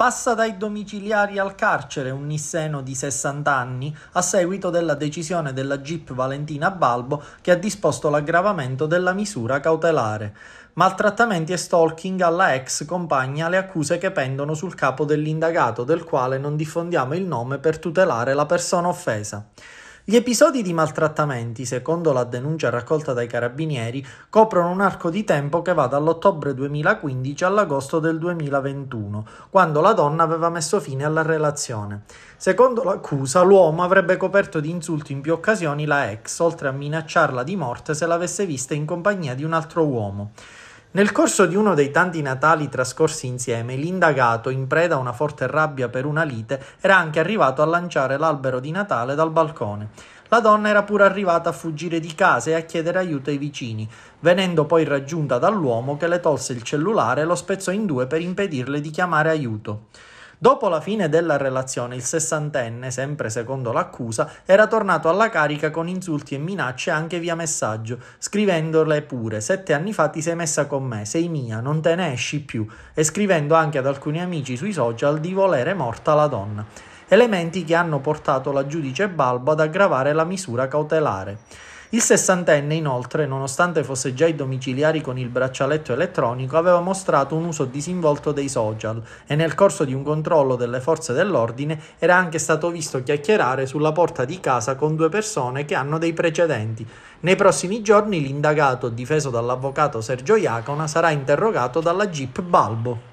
Passa dai domiciliari al carcere un nisseno di 60 anni a seguito della decisione della GIP Valentina Balbo che ha disposto l'aggravamento della misura cautelare. Maltrattamenti e stalking alla ex compagna le accuse che pendono sul capo dell'indagato del quale non diffondiamo il nome per tutelare la persona offesa. Gli episodi di maltrattamenti, secondo la denuncia raccolta dai carabinieri, coprono un arco di tempo che va dall'ottobre 2015 all'agosto del 2021, quando la donna aveva messo fine alla relazione. Secondo l'accusa, l'uomo avrebbe coperto di insulti in più occasioni la ex, oltre a minacciarla di morte se l'avesse vista in compagnia di un altro uomo. Nel corso di uno dei tanti Natali trascorsi insieme, l'indagato, in preda a una forte rabbia per una lite, era anche arrivato a lanciare l'albero di Natale dal balcone. La donna era pure arrivata a fuggire di casa e a chiedere aiuto ai vicini, venendo poi raggiunta dall'uomo che le tolse il cellulare e lo spezzò in due per impedirle di chiamare aiuto. Dopo la fine della relazione, il sessantenne, sempre secondo l'accusa, era tornato alla carica con insulti e minacce anche via messaggio, scrivendole pure: Sette anni fa ti sei messa con me, sei mia, non te ne esci più, e scrivendo anche ad alcuni amici sui social di volere morta la donna elementi che hanno portato la giudice Balbo ad aggravare la misura cautelare. Il sessantenne, inoltre, nonostante fosse già ai domiciliari con il braccialetto elettronico, aveva mostrato un uso disinvolto dei social e nel corso di un controllo delle forze dell'ordine era anche stato visto chiacchierare sulla porta di casa con due persone che hanno dei precedenti. Nei prossimi giorni l'indagato, difeso dall'avvocato Sergio Iacona, sarà interrogato dalla Jeep Balbo.